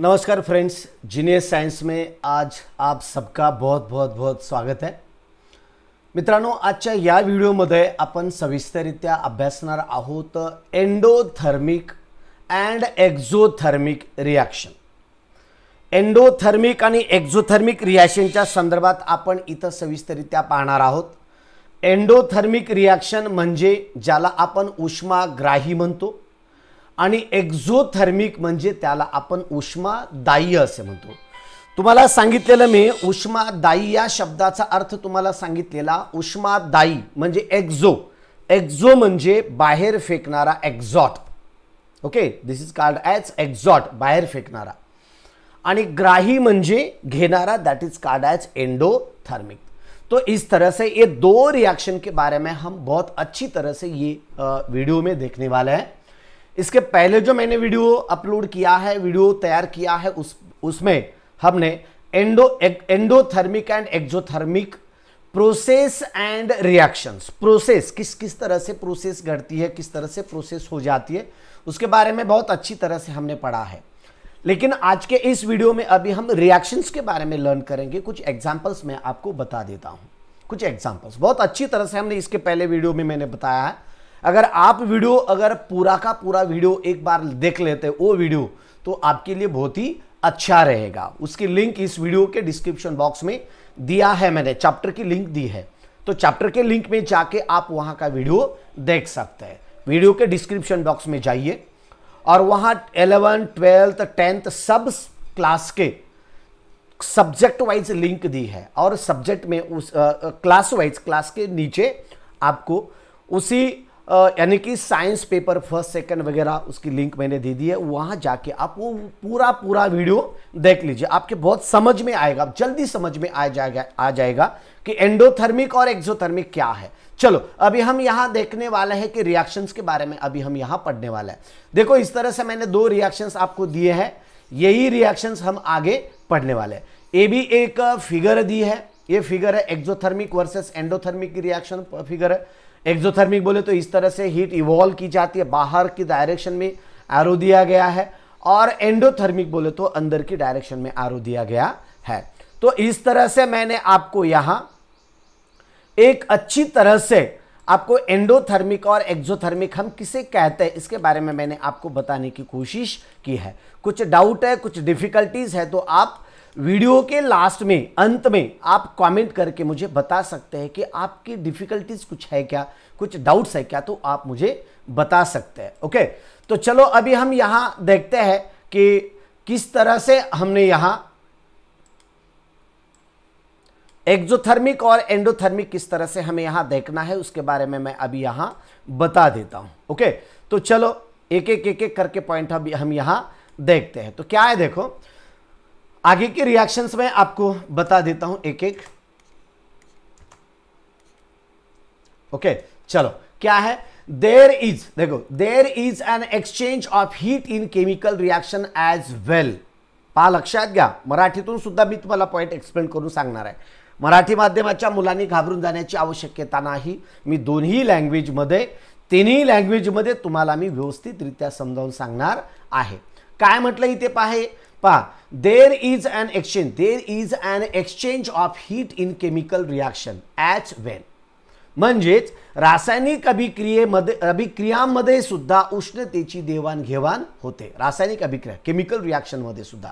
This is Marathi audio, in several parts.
नमस्कार फ्रेंड्स जीनियस सायन्स में आज आप सबका बहुत बहुत बहुत स्वागत आहे मित्रांनो आजच्या या व्हिडिओमध्ये आपण सविस्तरित्या अभ्यासणार आहोत endothermic and exothermic reaction endothermic आणि एक्झोथर्मिक रिॲक्शनच्या संदर्भात आपण इथं सविस्तरित्या पाहणार आहोत एंडोथर्मिक रिॲक्शन म्हणजे ज्याला आपण उष्माग्राही म्हणतो आणि एक्झोथर्मिक म्हणजे त्याला आपण उष्मादायी असे म्हणतो तुम्हाला सांगितलेलं मी उष्मादायी या शब्दाचा अर्थ तुम्हाला सांगितलेला उष्मादायी म्हणजे एक्झो एक्झो म्हणजे बाहेर फेकणारा एक्झॉट okay this is called as एक्झॉट बाहेर फेकणारा आणि ग्राही म्हणजे घेणारा that is called as endothermic तो इस तरह से ये दो रिएक्शन के बारे में हम बहुत अच्छी तरह से ये वीडियो में देखने वाले हैं इसके पहले जो मैंने वीडियो अपलोड किया है वीडियो तैयार किया है उस उसमें हमने endo endothermic and exothermic process and reactions process किस किस तरह से प्रोसेस घटती है किस तरह से प्रोसेस हो जाती है उसके बारे में बहुत अच्छी तरह से हमने पढ़ा है लेकिन आज के इस वीडियो में अभी हम रिएक्शंस के बारे में लर्न करेंगे कुछ एग्जाम्पल्स मैं आपको बता देता हूँ कुछ एग्जाम्पल्स बहुत अच्छी तरह से हमने इसके पहले वीडियो में मैंने बताया है अगर आप वीडियो अगर पूरा का पूरा वीडियो एक बार देख लेते वो वीडियो तो आपके लिए बहुत ही अच्छा रहेगा उसकी लिंक इस वीडियो के डिस्क्रिप्शन बॉक्स में दिया है मैंने चैप्टर की लिंक दी है तो चैप्टर के लिंक में जाके आप वहां का वीडियो देख सकते हैं वीडियो के डिस्क्रिप्शन बॉक्स में जाइए और वहां एलेवन ट्वेल्थ टेंथ सब क्लास के सब्जेक्ट वाइज लिंक दी है और सब्जेक्ट में उस क्लास वाइज क्लास के नीचे आपको उसी यानी कि साइंस पेपर फर्स्ट सेकंड वगैरह उसकी लिंक मैंने दे दी है वहाँ जाके आप वो पूरा पूरा वीडियो देख लीजिए आपके बहुत समझ में आएगा जल्दी समझ में आ जाएगा आ जाएगा कि एंडोथर्मिक और एक्सोथर्मिक क्या है चलो अभी हम यहाँ देखने वाले हैं कि रिएक्शंस के बारे में अभी हम यहाँ पढ़ने वाले हैं देखो इस तरह से मैंने दो रिएक्शंस आपको दिए हैं यही रिएक्शंस हम आगे पढ़ने वाले हैं ये भी एक फिगर दी है ये फिगर है एक्सोथर्मिक वर्सेस एंडोथर्मिक की रिएक्शन फिगर है एक्जोथर्मिक बोले तो इस तरह से हीट इवॉल्व की जाती है बाहर की डायरेक्शन में आरो दिया गया है और एंडोथर्मिक बोले तो अंदर की डायरेक्शन में आरो दिया गया है तो इस तरह से मैंने आपको यहां एक अच्छी तरह से आपको एंडोथर्मिक और एक्जोथर्मिक हम किसे कहते हैं इसके बारे में मैंने आपको बताने की कोशिश की है कुछ डाउट है कुछ डिफिकल्टीज है तो आप वीडियो के लास्ट में अंत में आप कमेंट करके मुझे बता सकते हैं कि आपकी डिफ़िकल्टीज कुछ है क्या कुछ डाउट्स है क्या तो आप मुझे बता सकते हैं ओके तो चलो अभी हम यहां देखते हैं कि किस तरह से हमने यहां एक्जोथर्मिक और एंडोथर्मिक किस तरह से हमें यहां देखना है उसके बारे में मैं अभी यहां बता देता हूं ओके तो चलो एक एक एक एक करके पॉइंट अभी हम यहां देखते हैं तो क्या है देखो आगे के रिएक्शंस में आपको बता देता हूं एक एक ओके चलो क्या है देर इज देखो there is an exchange of heat in chemical reaction as well पा लक्षात घ्या मराठीतून सुद्धा मी तुम्हाला पॉईंट एक्सप्लेन करून सांगणार आहे मराठी माध्यमाच्या मुलांनी घाबरून जाण्याची आवश्यकता नाही मी दोन्ही लँग्वेजमध्ये तिन्ही लँग्वेजमध्ये तुम्हाला मी व्यवस्थितरित्या समजावून सांगणार आहे काय म्हटलं इथे पाहे पहा there is an exchange there is an exchange of heat in chemical reaction as when म्हणजेच रासायनिक अभिक्रियेमध्ये अभिक्रियांमध्ये सुद्धा उष्णतेची देवाणघेवाण होते रासायनिक अभिक्रिया केमिकल रिॲक्शनमध्ये सुद्धा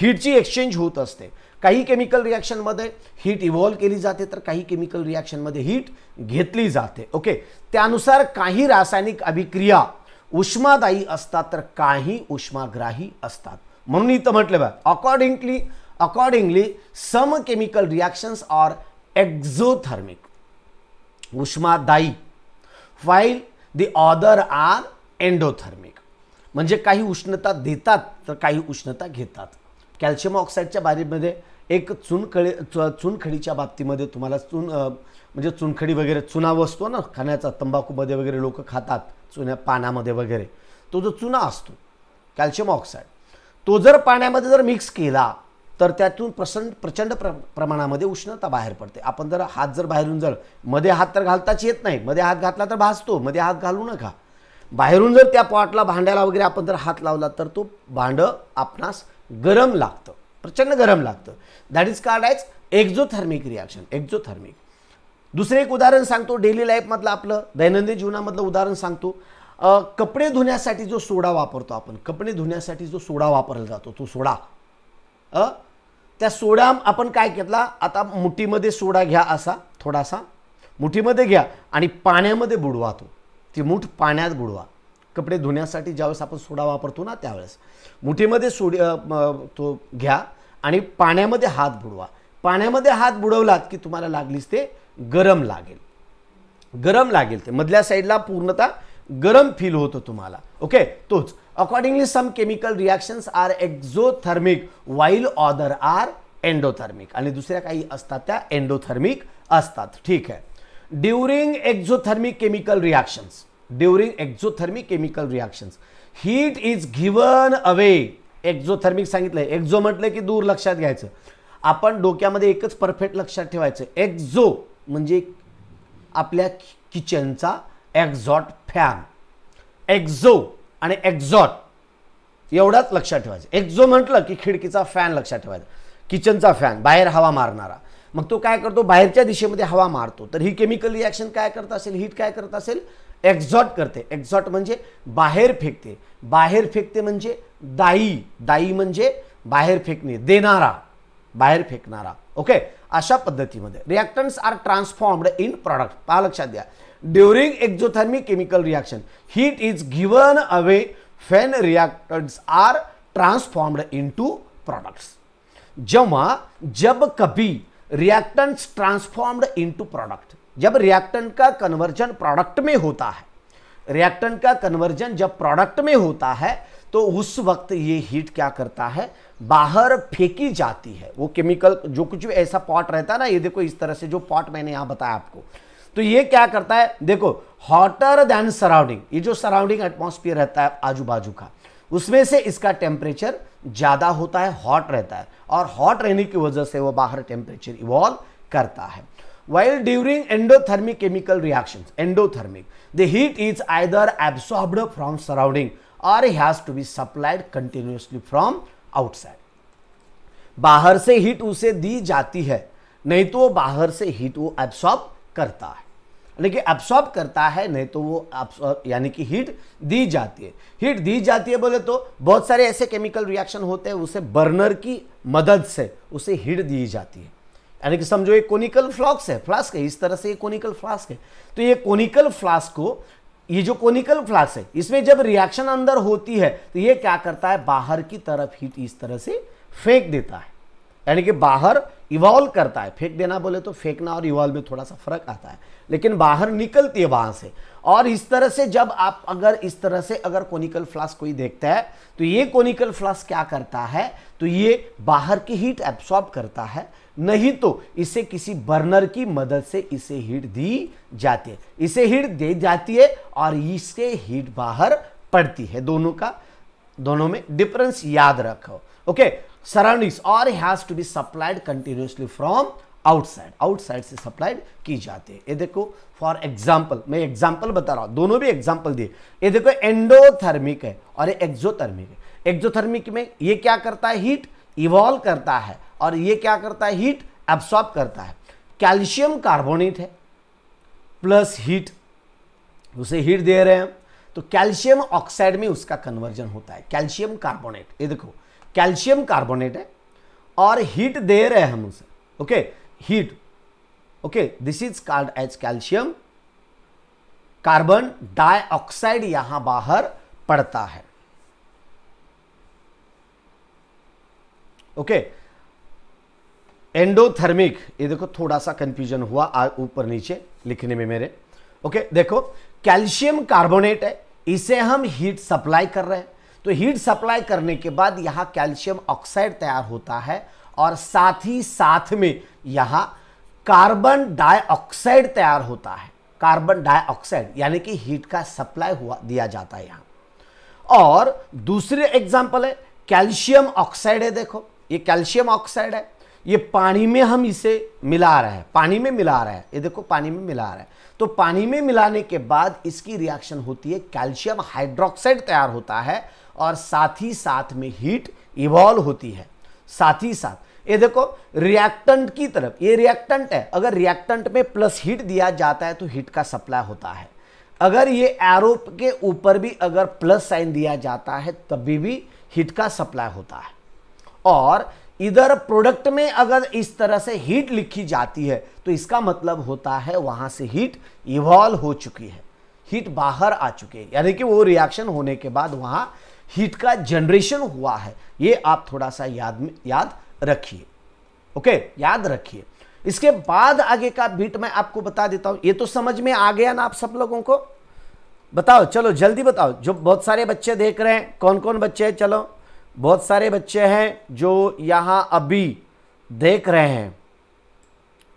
हीटची एक्सचेंज होत असते काही केमिकल रिॲक्शनमध्ये हीट इव्हॉल्व केली जाते तर काही केमिकल रिॲक्शनमध्ये हीट घेतली जाते ओके त्यानुसार काही रासायनिक अभिक्रिया उष्मादायी असतात तर काही उष्माग्राही असतात म्हणून इथं म्हटलं बा accordingly accordingly some chemical reactions are exothermic उष्मादायी while the other are endothermic म्हणजे काही उष्णता देतात तर काही उष्णता घेतात कॅल्शियम ऑक्साईडच्या बारीमध्ये एक चुनखडी चुनखडीच्या बाबतीमध्ये तुम्हाला चुन म्हणजे चुनखडी वगैरे चुना असतो ना खाण्याचा तंबाखूमध्ये वगैरे लोक खातात चुन्या पानामध्ये वगैरे तो जो चुना असतो कॅल्शियम ऑक्साईड तो जर पाण्यामध्ये जर मिक्स केला तर त्यातून प्रसंड प्रचंड प्र प्रमाणामध्ये उष्णता बाहेर पडते आपण जर हात जर बाहेरून जर मध्ये हात तर घालताच येत नाही मध्ये हात घातला तर भासतो मध्ये हात घालू नका बाहेरून जर त्या पॉटला भांड्याला वगैरे आपण जर हात लावला तर तो भांडं आपणास गरम लागतं प्रचंड गरम लागतं that is called as exothermic reaction exothermic दुसरं एक उदाहरण सांगतो डेली लाईफमधलं आपलं दैनंदिन जीवनामधलं उदाहरण सांगतो कपडे धुण्यासाठी जो सोडा वापरतो आपण कपडे धुण्यासाठी जो सोडा वापरला जातो तो सोडा त्या सोडा आपण काय घेतला आता मुठीमध्ये सोडा घ्या असा थोडासा मुठीमध्ये घ्या आणि पाण्यामध्ये बुडवा तो ती मूठ पाण्यात बुडवा कपडे धुण्यासाठी ज्यावेळेस आपण सोडा वापरतो ना त्यावेळेस मुठीमध्ये सोड तो घ्या आणि पाण्यामध्ये हात बुडवा पाण्यामध्ये हात बुडवलात की तुम्हाला लागलीच ते गरम लागेल गरम लागेल ते मधल्या साईडला पूर्णतः गरम फील होतो तुम्हाला ओके तोच accordingly some chemical reactions are exothermic while other are endothermic आणि दुसऱ्या काही असतात त्या एन्डोथर्मिक असतात ठीक आहे during exothermic chemical reactions during exothermic chemical reactions heat is given away exothermic सांगितलं एक्झो म्हटलं की दूर लक्षात घ्यायचं आपण डोक्यामध्ये एकच परफेक्ट लक्षात ठेवायचं एक्झो म्हणजे आपल्या किचनचा एक्झॉट फॅन एक्झो आणि एक्झॉट एवढाच लक्षात ठेवायचं एक्झो म्हटलं की खिडकीचा फॅन लक्षात ठेवायचा किचनचा फॅन बाहेर हवा मारणारा मग तो काय करतो बाहेरच्या दिशेमध्ये हवा मारतो तर ही केमिकल रिॲक्शन काय करत असेल हीट काय करत असेल एक्झॉट करते एक्झॉट म्हणजे बाहेर फेकते बाहेर फेकते म्हणजे दाई दाई म्हणजे बाहेर फेकणे देणारा बाहेर फेकणारा ओके अशा पद्धतीमध्ये reactants are transformed in product पहा लक्षात द्या during exothermic chemical reaction heat is given away when reactors are transformed into products जब जब कभी रिएक्टेंट्स ट्रांसफॉर्म्ड इनटू प्रोडक्ट जब रिएक्टेंट का कन्वर्जन प्रोडक्ट में होता है रिएक्टेंट का कन्वर्जन जब प्रोडक्ट में होता है तो उस वक्त ये हीट क्या करता है बाहर फेंकी जाती है वो केमिकल जो कुछ भी ऐसा पॉट रहता है ना ये देखो इस तरह से जो पॉट मैंने यहां बताया आपको तो ये क्या करता है देखो हॉटर देन सराउंडिंग ये जो सराउंडिंग एटमोस्फियर रहता है आजू बाजू का उसमें से इसका टेम्परेचर ज्यादा होता है हॉट रहता है और हॉट रहने की वजह से वो बाहर टेम्परेचर इवॉल्व करता है while during endothermic chemical reaction endothermic the heat is either absorbed from surrounding और has to be supplied continuously from outside बाहर से हीट उसे दी जाती है नहीं तो बाहर से हीट वो एब्सॉर्ब करता है लेकिन एब्सॉर्ब करता है नहीं तो वो यानी कि हीट दी जाती है हीट दी जाती है बोले तो बहुत सारे ऐसे केमिकल रिएक्शन होते हैं उसे बर्नर की मदद से उसे हीट दी जाती है यानी कि समझो ये कोनिकल फ्लास्क है फ्लास्क है इस तरह से ये कोनिकल फ्लास्क है तो ये कोनिकल फ्लास्क को ये जो कोनिकल फ्लास्क है इसमें जब रिएक्शन अंदर होती है तो ये क्या करता है बाहर की तरफ हीट इस तरह से फेंक देता है यानी कि बाहर इवॉल्व करता है फेंक देना बोले तो फेंकना और इवॉल्व में थोड़ा सा फर्क आता है लेकिन बाहर निकलती है वहां से और इस तरह से जब आप अगर इस तरह से अगर कोनिकल फ्लास्क कोई देखता है तो ये कोनिकल फ्लास्क क्या करता है तो ये बाहर की हीट एब्सॉर्ब करता है नहीं तो इसे किसी बर्नर की मदद से इसे हीट दी जाती है इसे हीट दे जाती है और इससे हीट बाहर पड़ती है दोनों का दोनों में डिफरेंस याद रखो ओके सराउंडिंग्स और has to be supplied continuously from outside outside से सप्लाइड की जाती है ये देखो फॉर एग्जाम्पल मैं एग्जाम्पल बता रहा हूँ दोनों भी एग्जाम्पल दिए ये देखो एंडोथर्मिक है और ये एक्जोथर्मिक है एक्जोथर्मिक में ये क्या करता है हीट इवॉल्व करता है और ये क्या करता है हीट एब्सॉर्ब करता है कैल्शियम कार्बोनेट है प्लस हीट उसे हीट दे रहे हैं तो कैल्शियम ऑक्साइड में उसका कन्वर्जन होता है कैल्शियम कार्बोनेट ये देखो कैल्शियम कार्बोनेट है और हीट दे रहे हैं हम उसे okay heat okay this is called as calcium carbon dioxide यहां बाहर पड़ता है ओके एंडोथर्मिक ये देखो थोड़ा सा कंफ्यूजन हुआ ऊपर नीचे लिखने में मेरे ओके देखो कैल्शियम कार्बोनेट है इसे हम हीट सप्लाई कर रहे हैं तो हीट सप्लाई करने के बाद यहाँ कैल्शियम ऑक्साइड तैयार होता है और साथ ही साथ में यहाँ कार्बन डाइऑक्साइड तैयार होता है कार्बन डाइऑक्साइड यानी कि हीट का सप्लाई हुआ दिया जाता है यहाँ और दूसरे एग्जाम्पल है कैल्शियम ऑक्साइड है देखो ये कैल्शियम ऑक्साइड है ये पानी में हम इसे मिला रहे हैं पानी में मिला रहे हैं ये देखो पानी में मिला रहे हैं तो पानी में मिलाने के बाद इसकी रिएक्शन होती है कैल्शियम हाइड्रोक्साइड तैयार होता है और साथ ही साथ में हीट इवॉल्व होती है साथ ही साथ ये देखो रिएक्टेंट की तरफ ये रिएक्टेंट है अगर रिएक्टेंट में प्लस हीट दिया जाता है तो हीट का सप्लाई होता है अगर ये एरो के ऊपर भी अगर प्लस साइन दिया जाता है तभी भी हीट का सप्लाई होता है और इधर प्रोडक्ट में अगर इस तरह से हीट लिखी जाती है तो इसका मतलब होता है वहां से हीट इवॉल्व हो चुकी है हीट बाहर आ चुके है यानी कि वो रिएक्शन होने के बाद वहां हीट का जनरेशन हुआ है ये आप थोड़ा सा याद याद रखिए ओके याद रखिए इसके बाद आगे का बीट मैं आपको बता देता हूं ये तो समझ में आ गया ना आप सब लोगों को बताओ चलो जल्दी बताओ जो बहुत सारे बच्चे देख रहे हैं कौन कौन बच्चे हैं चलो बहुत सारे बच्चे हैं जो यहाँ अभी देख रहे हैं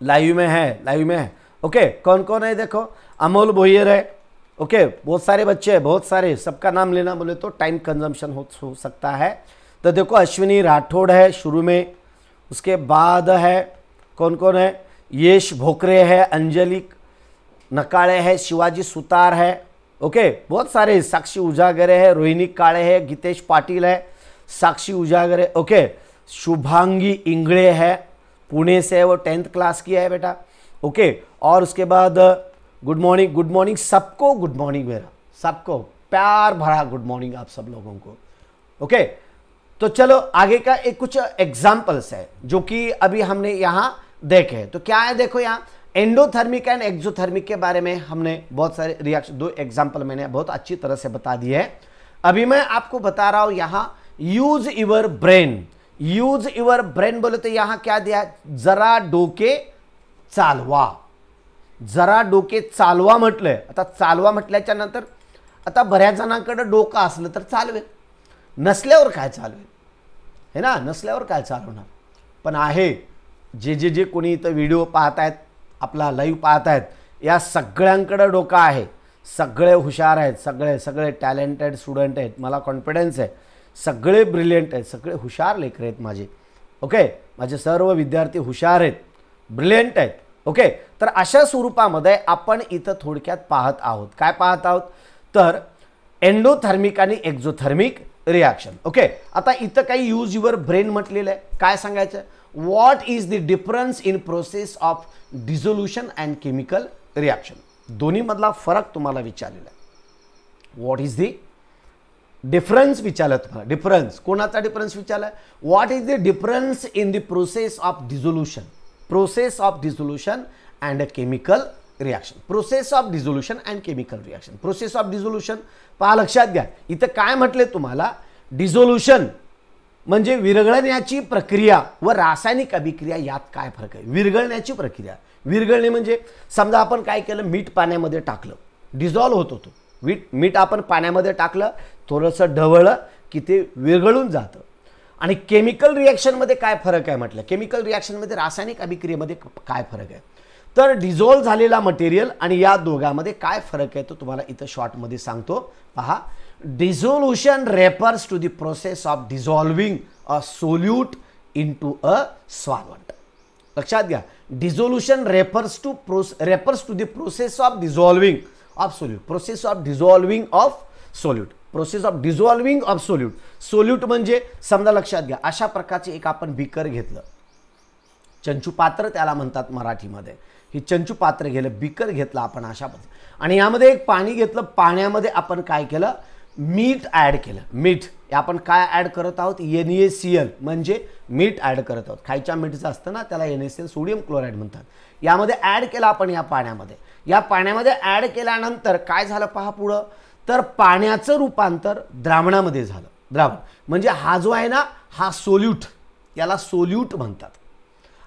लाइव में है लाइव में है ओके कौन कौन है देखो अमोल भोयर है ओके बहुत सारे बच्चे हैं बहुत सारे सबका नाम लेना बोले तो टाइम कंजम्पशन हो, हो सकता है तो देखो अश्विनी राठौड़ है शुरू में उसके बाद है कौन कौन है यश भोकरे है अंजलि नकाड़े है शिवाजी सुतार है ओके बहुत सारे साक्षी उजागरे है रोहिणी काले है गीतेश पाटिल है साक्षी उजागर है ओके शुभांगी इंगड़े है पुणे से वो टेंथ क्लास किया है बेटा ओके और उसके बाद गुड मॉर्निंग गुड मॉर्निंग सबको गुड मॉर्निंग मेरा सबको प्यार भरा गुड मॉर्निंग आप सब लोगों को ओके तो चलो आगे का एक कुछ एग्जाम्पल्स है जो कि अभी हमने यहाँ देखे तो क्या है देखो यहाँ एंडोथर्मिक एंड एक्सोथर्मिक के बारे में हमने बहुत सारे रिएक्शन दो एग्जाम्पल मैंने बहुत अच्छी तरह से बता दिए हैं अभी मैं आपको बता रहा हूँ यहाँ use your brain use your brain बोलते यहां क्या दिया जरा डोके चालवा जरा डोके चालवा म्हटलंय आता चालवा म्हटल्याच्या नंतर आता बऱ्याच जणांकडं डोकं असलं तर चालवेल नसल्यावर काय चालवेल हे ना नसल्यावर काय चालवणार पण आहे जे जे जे कोणी इथं व्हिडिओ पाहतायत आपला लाईव्ह पाहतायत या सगळ्यांकडं डोकं आहे सगळे हुशार आहेत सगळे सगळे टॅलेंटेड स्टुडंट आहेत मला कॉन्फिडन्स आहे सगळे ब्रिलियंट आहेत सगळे हुशार लेकर आहेत माझे ओके माझे सर्व विद्यार्थी हुशार आहेत ब्रिलियंट आहेत ओके तर अशा स्वरूपामध्ये आपण इथं थोडक्यात पाहत आहोत काय पाहत आहोत तर एन्डोथर्मिक आणि एक्झोथर्मिक रिॲक्शन ओके आता इथं काही यूज युअर ब्रेन म्हटलेलं आहे काय सांगायचं what is the difference in process of dissolution and chemical reaction दोन्हीमधला फरक तुम्हाला विचारलेला आहे वॉट इज दी डिफरन्स विचारला तुम्हाला डिफरन्स कोणाचा डिफरन्स विचारला what is the difference in the process of dissolution process of dissolution and a chemical reaction process of dissolution and chemical reaction process of dissolution पहा लक्षात घ्या इथं काय म्हटले तुम्हाला डिझोल्युशन म्हणजे विरघळण्याची प्रक्रिया व रासायनिक अभिक्रिया यात काय फरक आहे विरघळण्याची प्रक्रिया विरघळणे म्हणजे समजा आपण काय केलं मीठ पाण्यामध्ये टाकलं डिझॉल्व होत होतो मीठ मीठ आपण पाण्यामध्ये टाकलं थोडंसं ढवळलं की ते विरघळून जातं आणि केमिकल रिॲक्शनमध्ये काय फरक आहे म्हटलं केमिकल रिॲक्शनमध्ये रासायनिक अभिक्रियेमध्ये काय फरक आहे तर डिझोल्व झालेला मटेरियल आणि या दोघांमध्ये काय फरक आहे तो तुम्हाला इथं शॉर्टमध्ये सांगतो पहा dissolution refers to the process of dissolving a solute into a solvent लक्षात घ्या dissolution refers to pros refers to the process of dissolving of solute process of dissolving of solute process of dissolving of solute solute म्हणजे समजा लक्षात घ्या अशा प्रकारचे एक आपण बिकर घेतलं चंचू पात्र त्याला म्हणतात मराठीमध्ये हे चंचू पात्र घेलं बिकर घेतलं आपण अशा पद्धती आणि यामध्ये एक पाणी घेतलं पाण्यामध्ये आपण काय केलं मीठ ऍड केलं मीठ आपण काय ऍड करत आहोत एन ए सी एल म्हणजे मीठ ऍड करत आहोत खायच्या मीठचं असतं ना त्याला N A L sodium chloride म्हणतात यामध्ये ऍड केलं आपण या पाण्यामध्ये या पाण्यामध्ये ॲड केल्यानंतर काय झालं पहा पुढं तर पाण्याचं रूपांतर द्रावणामध्ये झालं द्रावण म्हणजे हा जो आहे ना हा सोल्यूट याला सोल्यूट म्हणतात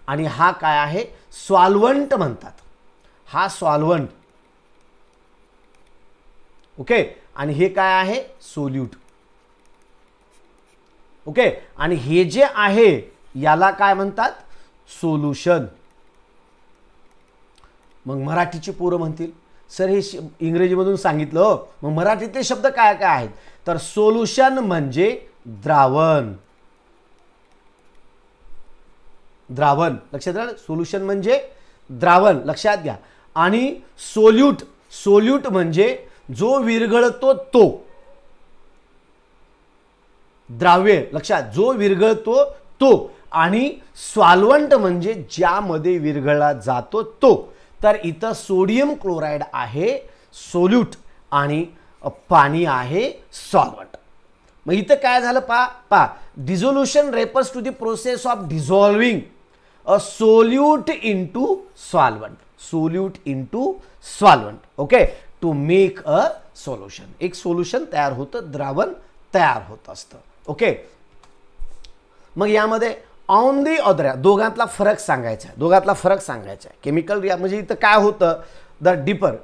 आणि हा काय आहे सॉल्वंट म्हणतात हा सॉल्वंट ओके आणि हे काय आहे सोल्यूट ओके आणि हे जे आहे याला काय म्हणतात सोल्युशन मग मराठीची पोरं म्हणतील सर हे इंग्रजीमधून सांगितलं हो मग मराठीतले शब्द काय काय आहेत तर सोल्युशन म्हणजे द्रावण द्रावण लक्षात घ्या सोल्युशन म्हणजे द्रावण लक्षात घ्या आणि सोल्यूट सोल्यूट म्हणजे जो विरघळतो तो द्राव्य लक्षात जो विरघळतो तो आणि स्वाल्वंट म्हणजे ज्यामध्ये विरघळला जातो तो तर इथं सोडियम क्लोराईड आहे सोल्यूट आणि पाणी आहे सॉल्वट मग इथं काय झालं पा पा dissolution refers to the process of dissolving a solute to solvent solute to solvent okay to make a solution एक सोल्युशन तयार होतं द्रावण तयार होत असतं ओके मग यामध्ये ऑन दी अदर दोघांतला फरक सांगायचा आहे दोघांतला फरक सांगायचा आहे केमिकल रिया म्हणजे इथं काय होतं the differ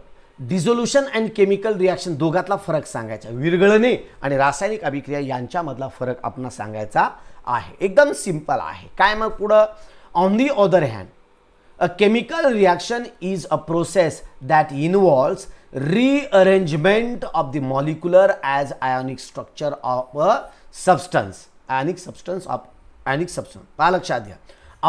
dissolution and chemical reaction दोघातला फरक सांगायचा आहे विरघळणे आणि रासायनिक अभिक्रिया यांच्यामधला फरक आपण सांगायचा आहे एकदम सिम्पल आहे काय मग पुढं on the other hand a chemical reaction is a process that involves rearrangement of the molecular as ionic structure of a substance ionic substance of substance पहा लक्षात घ्या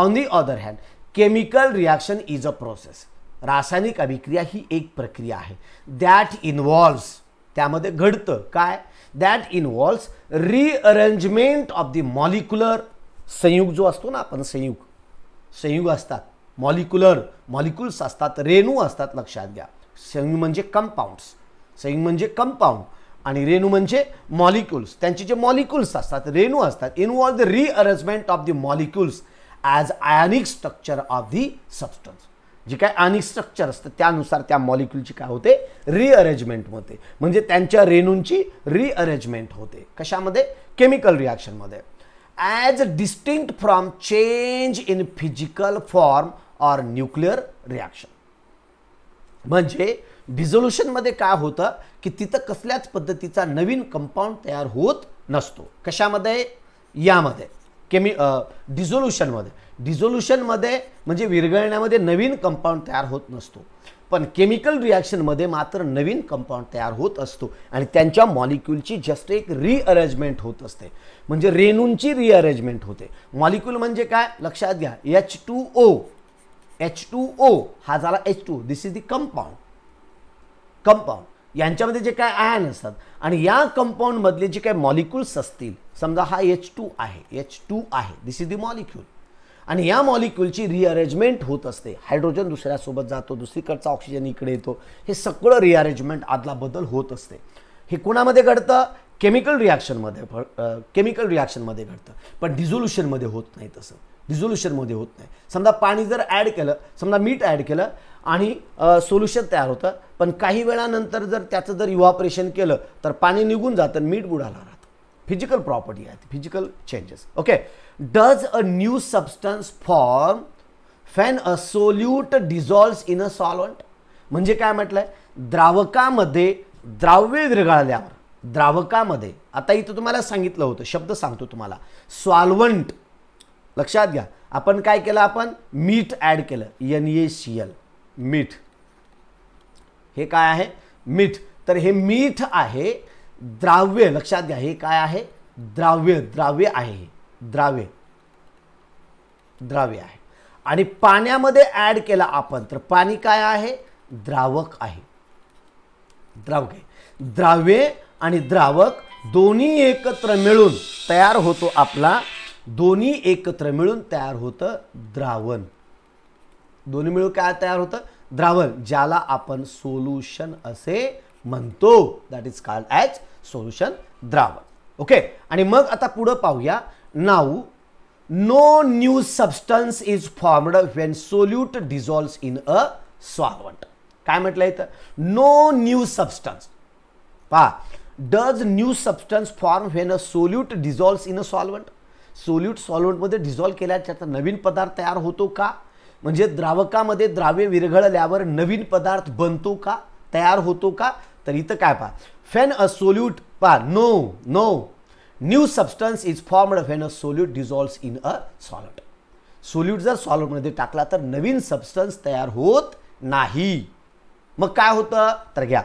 on the other hand chemical reaction is a process रासायनिक अभिक्रिया ही एक प्रक्रिया आहे दॅट इन्व्हॉल्व्स त्यामध्ये घडतं काय that involves rearrangement of the molecular संयुग जो असतो ना आपण संयुग संयुग असतात मॉलिक्युलर मॉलिक्युल्स असतात रेणू असतात लक्षात घ्या संयुग म्हणजे कंपाऊंड्स संयुग म्हणजे कंपाऊंड आणि रेणू म्हणजे मॉलिक्युल्स त्यांचे जे मॉलिक्युल्स असतात रेणू असतात involve the rearrangement of the molecules as ionic structure of the substance जे काय आयनिक स्ट्रक्चर असतं त्यानुसार त्या मॉलिक्यूलची काय होते रिअरेंजमेंट होते म्हणजे त्यांच्या रेणूंची रिअरेंजमेंट होते कशामध्ये केमिकल रिॲक्शनमध्ये as distinct from change in physical form or nuclear reaction म्हणजे डिझोल्युशनमध्ये काय होतं की तिथं कसल्याच पद्धतीचा नवीन कंपाऊंड तयार होत नसतो कशामध्ये यामध्ये केमी डिझोल्युशनमध्ये डिझोल्युशनमध्ये म्हणजे विरघळण्यामध्ये नवीन कंपाऊंड तयार होत नसतो पण केमिकल रिॲक्शनमध्ये मात्र नवीन कंपाऊंड तयार होत असतो आणि त्यांच्या मॉलिक्यूलची जस्ट एक रिअरेंजमेंट होत असते म्हणजे रेणूंची रिअरेंजमेंट होते मॉलिक्यूल म्हणजे काय लक्षात घ्या H two O H two O हा झाला H two this is the compound compound यांच्यामध्ये जे काय आयन असतात आणि या कंपाऊंडमधले जे काय मॉलिक्युल्स असतील समजा हा एच टू आहे एच टू आहे दिस इज द मॉलिक्यूल आणि या मॉलिक्यूलची रिअरेंजमेंट होत असते हायड्रोजन दुसऱ्यासोबत जातो दुसरीकडचा ऑक्सिजन इकडे येतो हे सगळं रिअरेंजमेंट आदला बदल होत असते हे कोणामध्ये घडतं केमिकल रिॲक्शनमध्ये केमिकल रिॲक्शनमध्ये घडतं पण डिझोल्युशनमध्ये होत नाही तसं डिझोल्युशनमध्ये होत नाही समजा पाणी जर ॲड केलं समजा मीठ ॲड केलं आणि सोल्युशन तयार होतं पण काही वेळानंतर जर त्याचं जर ऑपरेशन केलं तर पाणी निघून जातं मीठ बुडाला राहतं फिजिकल प्रॉपर्टी आहे physical changes okay does a new substance form when a solute dissolves in a solvent म्हणजे काय म्हटलं आहे द्रावकामध्ये द्राव्य विरघळल्यावर द्रावकामध्ये आता इथं तुम्हाला सांगितलं होतं शब्द सांगतो तुम्हाला सॉल्वंट लक्षात घ्या आपण काय केलं आपण मीठ ॲड केलं एन ए सी एल मीठ हे काय आहे मीठ तर हे मीठ आहे द्राव्य लक्षात घ्या हे काय आहे द्राव्य द्राव्य आहे द्राव्य द्राव्य आहे आणि पाण्यामध्ये ॲड केला आपण तर पाणी काय आहे द्रावक आहे द्रावक आहे द्राव्य आणि द्रावक दोन्ही एकत्र मिळून तयार होतो आपला दोन्ही एकत्र मिळून तयार होतं द्रावण दोन्ही मिळून काय तयार होतं द्रावण ज्याला आपण सोल्युशन असे म्हणतो that is called as solution द्रावण ओके आणि मग आता पुढं पाहूया now no new substance is formed when solute dissolves in a solvent काय म्हटलं इथं नो न्यू सबस्टन्स पहा does new substance form when a solute dissolves in a solvent solute सॉल्वंटमध्ये डिझॉल्व्ह केल्याच्या नवीन पदार्थ तयार होतो का म्हणजे द्रावकामध्ये द्राव्य विरघळल्यावर नवीन पदार्थ बनतो का तयार होतो का तर इथं काय पहा फेन अ सोल्यूट पा no no new substance is formed when a solute dissolves in a salt solute जर सॉल्टमध्ये टाकला तर नवीन सबस्टन्स तयार होत नाही मग काय होतं तर घ्या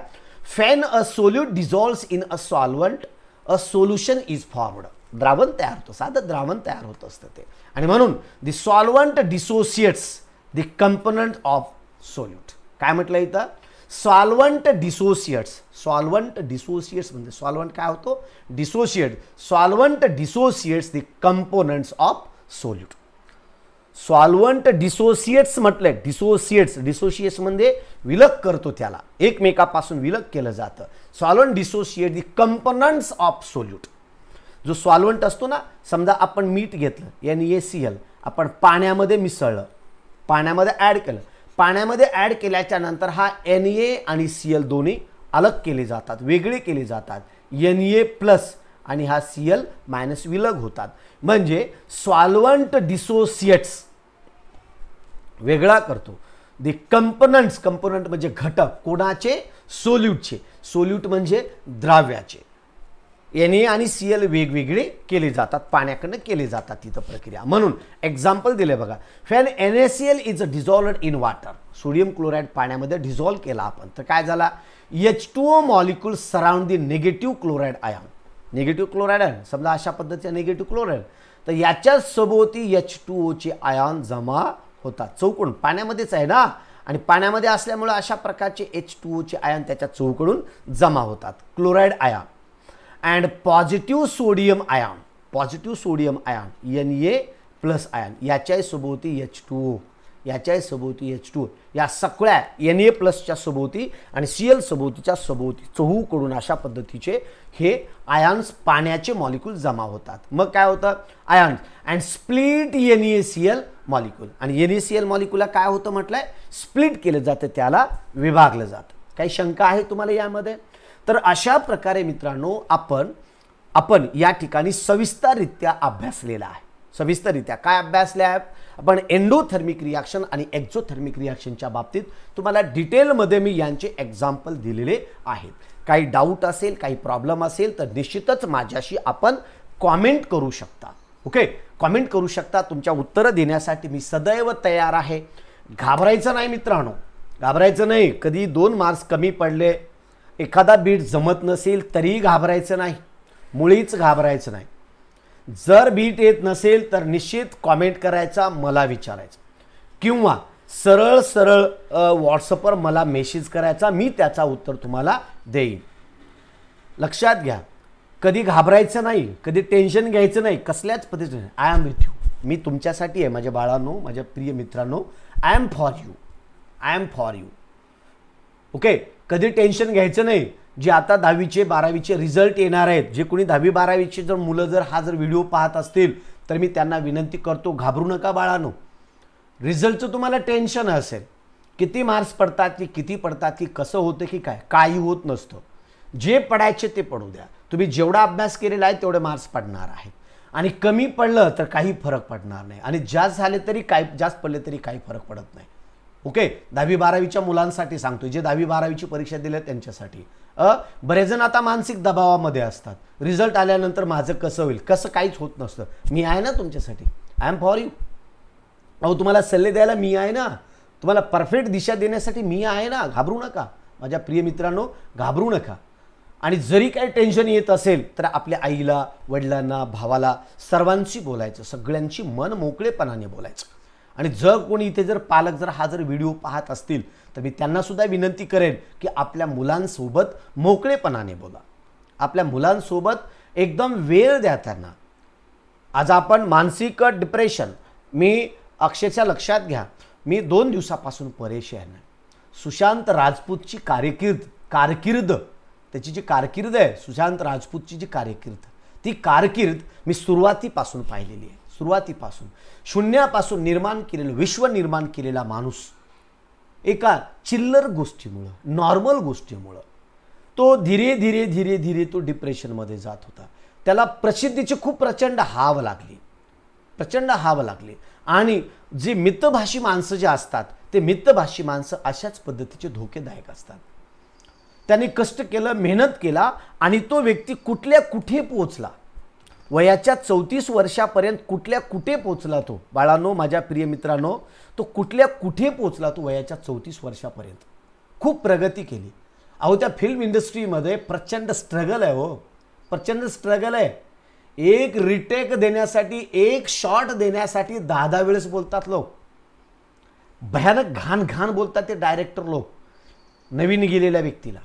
when a solute dissolves in a solvent a solution is formed द्रावण तयार होतं साधं द्रावण तयार होत असतं ते आणि म्हणून the solvent dissociates the component of solute काय म्हटलं इथं सॉल्वंट डिसोसिएट्स सॉल्वंट डिसोसिएट्स म्हणजे सॉल्वंट काय होतो dissociate solvent dissociates the components of solute solvent dissociates म्हटलंय डिसोसिएट्स डिसोसिएट्स म्हणजे विलग करतो त्याला एकमेकापासून विलग केलं जातं solvent dissociate the components of solute जो सॉल्वंट असतो ना समजा आपण मीठ घेतलं एन ए सी एल आपण पाण्यामध्ये मिसळलं पाण्यामध्ये ॲड केलं पाण्यामध्ये ॲड केल्याच्या नंतर हा एन ए आणि सी एल दोन्ही अलग केले जातात वेगळे केले जातात एन ए प्लस आणि हा सी एल मायनस विलग होतात म्हणजे सॉल्वंट डिसोसिएट्स वेगळा करतो दे कंपोनंट्स कंपोनंट म्हणजे घटक कोणाचे सोल्यूटचे सोल्यूट म्हणजे द्राव्याचे एन ए आणि सी एल वेगवेगळे केले जातात पाण्याकडनं केले जातात तिथं प्रक्रिया म्हणून एक्झाम्पल दिले बघा when N S C L is a dissolved in water sodium chloride पाण्यामध्ये डिझॉल्व केला आपण तर काय झाला H two O molecule surround the negative chloride ion negative chloride ion समजा अशा पद्धतीचा निगेटिव्ह क्लोराईड तर याच्या सभोवती एच टू ओचे आयन जमा होतात चौकडून पाण्यामध्येच आहे ना आणि पाण्यामध्ये असल्यामुळे अशा प्रकारचे एच टू ओचे आयन त्याच्या चौकडून जमा होतात chloride ion and positive sodium ion positive sodium ion N A plus ion याच्याही सभोवती एच टू ओ याच्याही सभोवती एच टू या सगळ्या एन ए प्लसच्या सभोवती आणि सी एल सभोवतीच्या सभोवती चहूकडून अशा पद्धतीचे हे आयन्स पाण्याचे मॉलिक्यूल जमा होतात मग काय होतं ions and split N A C L molecule आणि एन ए सी एल मॉलिक्यूलला काय होतं म्हटलं स्प्लिट केलं जातं त्याला विभागलं जातं काही शंका आहे तुम्हाला यामध्ये तर अशा प्रकारे मित्रांनो आपण आपण या ठिकाणी सविस्तररित्या अभ्यासलेला आहे सविस्तररित्या काय अभ्यासले आहे आपण एंडोथर्मिक रिॲक्शन आणि एक्झोथर्मिक रिॲक्शनच्या बाबतीत तुम्हाला डिटेलमध्ये मी यांचे एक्झाम्पल दिलेले आहेत काही डाऊट असेल काही प्रॉब्लेम असेल तर निश्चितच माझ्याशी आपण कॉमेंट करू शकता ओके कॉमेंट करू शकता तुमच्या उत्तरं देण्यासाठी मी सदैव तयार आहे घाबरायचं नाही मित्रांनो घाबरायचं नाही कधी दोन मार्क्स कमी पडले एखादा बीट जमत नसेल तरीही घाबरायचं नाही मुळीच घाबरायचं नाही जर बीट येत नसेल तर निश्चित कॉमेंट करायचा मला विचारायचा किंवा सरळ सरळ व्हॉट्सअपवर मला मेसेज करायचा मी त्याचा उत्तर तुम्हाला देईन लक्षात घ्या कधी घाबरायचं नाही कधी टेन्शन घ्यायचं नाही कसल्याच पद्धतीने आय एम विथ यू मी तुमच्यासाठी आहे माझ्या बाळांनो माझ्या प्रिय मित्रांनो I am for you I am for you okay कधी टेन्शन घ्यायचं नाही जे आता दहावीचे बारावीचे रिझल्ट येणार आहेत जे कोणी दहावी बारावीचे जर मुलं जर हा जर व्हिडिओ पाहत असतील तर मी त्यांना विनंती करतो घाबरू नका बाळानो रिझल्टचं तुम्हाला टेन्शन असेल किती मार्क्स पडतात की किती पडतात की कसं होतं की काय काही होत नसतं जे पडायचे ते पडू द्या तुम्ही जेवढा अभ्यास केलेला आहे तेवढे मार्क्स पडणार आहे आणि कमी पडलं तर काही फरक पडणार नाही आणि जास्त झाले तरी काय जास्त पडले तरी काही फरक पडत नाही ओके दहावी बारावीच्या मुलांसाठी सांगतो जे दहावी बारावीची परीक्षा दिल्या त्यांच्यासाठी बरेच जण आता मानसिक दबावामध्ये असतात रिझल्ट आल्यानंतर माझं कसं होईल कसं काहीच होत नसतं मी आहे ना तुमच्यासाठी आय एम फॉर यू अहो तुम्हाला सल्ले द्यायला मी आहे ना तुम्हाला परफेक्ट दिशा देण्यासाठी मी आहे ना घाबरू नका माझ्या प्रिय मित्रांनो घाबरू नका आणि जरी काही टेन्शन येत असेल तर आपल्या आईला वडिलांना भावाला सर्वांशी बोलायचं सगळ्यांशी मन मोकळेपणाने बोलायचं आणि जर कोणी इथे जर पालक जर हा जर व्हिडिओ पाहत असतील तर मी त्यांनासुद्धा विनंती करेन की आपल्या मुलांसोबत मोकळेपणाने बोला आपल्या मुलांसोबत एकदम वेळ द्या त्यांना आज आपण मानसिक डिप्रेशन मी अक्षरशः लक्षात घ्या मी दोन दिवसापासून परेशी आहे ना सुशांत राजपूतची कारकीर्द कारकिर्द त्याची जी कारकिर्द आहे सुशांत राजपूतची जी कारकीर्द ती कारकिर्द मी सुरुवातीपासून पाहिलेली आहे सुरुवातीपासून शून्यापासून निर्माण केलेलं विश्व निर्माण केलेला माणूस एका चिल्लर गोष्टीमुळं नॉर्मल गोष्टीमुळं तो धीरे धीरे धीरे धीरे तो डिप्रेशनमध्ये जात होता त्याला प्रसिद्धीची खूप प्रचंड हाव लागली प्रचंड हाव लागली आणि जे मितभाषी माणसं जे असतात ते मितभाषी माणसं अशाच पद्धतीचे धोकेदायक असतात त्यांनी कष्ट केलं मेहनत केला आणि तो व्यक्ती कुठल्या कुठे पोहोचला वयाच्या चौतीस वर्षापर्यंत कुठल्या कुठे पोचला तो बाळांनो माझ्या प्रिय मित्रांनो तो कुठल्या कुठे पोचला तो वयाच्या चौतीस वर्षापर्यंत खूप प्रगती केली अहो त्या फिल्म इंडस्ट्रीमध्ये प्रचंड स्ट्रगल आहे हो प्रचंड स्ट्रगल आहे एक रिटेक देण्यासाठी एक शॉट देण्यासाठी दहा दहा वेळेस बोलतात लोक भयानक घाण घाण बोलतात ते डायरेक्टर लोक नवीन गेलेल्या व्यक्तीला